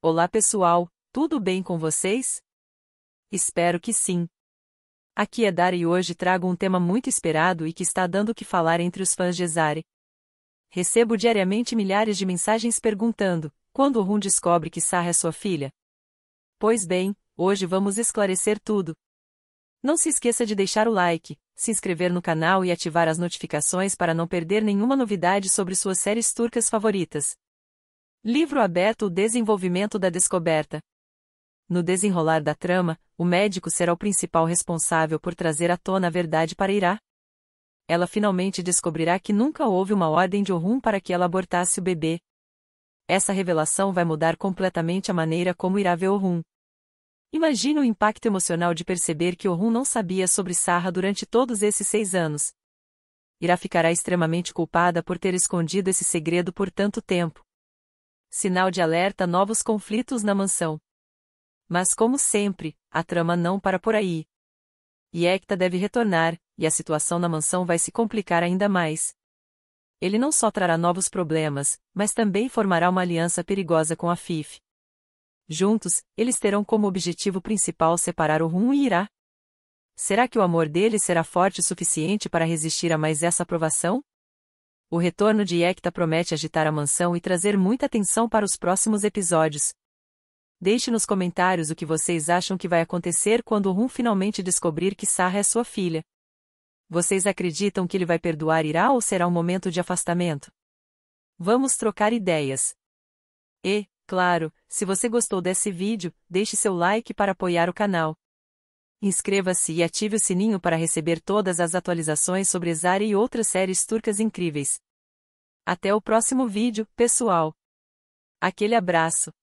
Olá pessoal, tudo bem com vocês? Espero que sim. Aqui é Dara e hoje trago um tema muito esperado e que está dando o que falar entre os fãs de Zari. Recebo diariamente milhares de mensagens perguntando, quando o Rum descobre que Sarah é sua filha? Pois bem, hoje vamos esclarecer tudo. Não se esqueça de deixar o like, se inscrever no canal e ativar as notificações para não perder nenhuma novidade sobre suas séries turcas favoritas. Livro aberto O desenvolvimento da descoberta. No desenrolar da trama, o médico será o principal responsável por trazer à tona a verdade para Irá. Ela finalmente descobrirá que nunca houve uma ordem de Rum para que ela abortasse o bebê. Essa revelação vai mudar completamente a maneira como Irá vê Rum. Imagine o impacto emocional de perceber que Rum não sabia sobre Sarra durante todos esses seis anos. Irá ficará extremamente culpada por ter escondido esse segredo por tanto tempo. Sinal de alerta novos conflitos na mansão. Mas como sempre, a trama não para por aí. Yekta deve retornar, e a situação na mansão vai se complicar ainda mais. Ele não só trará novos problemas, mas também formará uma aliança perigosa com a FIF. Juntos, eles terão como objetivo principal separar o Rum e Irá. Será que o amor deles será forte o suficiente para resistir a mais essa aprovação? O retorno de Hecta promete agitar a mansão e trazer muita atenção para os próximos episódios. Deixe nos comentários o que vocês acham que vai acontecer quando Rum finalmente descobrir que Sarah é sua filha. Vocês acreditam que ele vai perdoar Ira ou será um momento de afastamento? Vamos trocar ideias. E, claro, se você gostou desse vídeo, deixe seu like para apoiar o canal. Inscreva-se e ative o sininho para receber todas as atualizações sobre Zara e outras séries turcas incríveis. Até o próximo vídeo, pessoal. Aquele abraço.